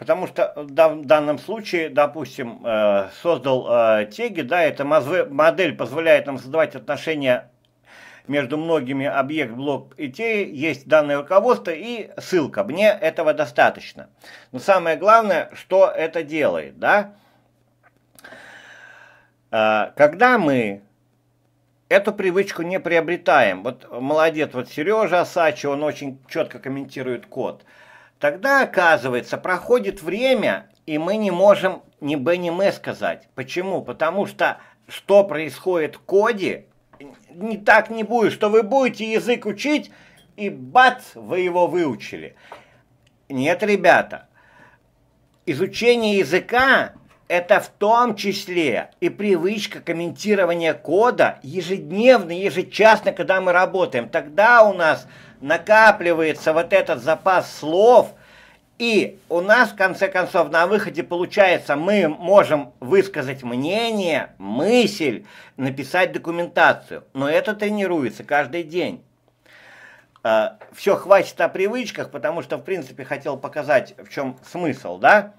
Потому что в данном случае, допустим, э, создал э, теги, да, эта модель позволяет нам создавать отношения между многими объект, блок и те, есть данное руководство и ссылка. Мне этого достаточно. Но самое главное, что это делает, да? Э, когда мы эту привычку не приобретаем, вот молодец, вот Сережа Асачи, он очень четко комментирует код – Тогда, оказывается, проходит время, и мы не можем ни Б, ни М сказать. Почему? Потому что что происходит в коде, не так не будет, что вы будете язык учить, и бац, вы его выучили. Нет, ребята, изучение языка – это в том числе и привычка комментирования кода ежедневно, ежечасно, когда мы работаем. Тогда у нас накапливается вот этот запас слов, и у нас, в конце концов, на выходе получается, мы можем высказать мнение, мысль, написать документацию. Но это тренируется каждый день. А, Все, хватит о привычках, потому что, в принципе, хотел показать, в чем смысл, да?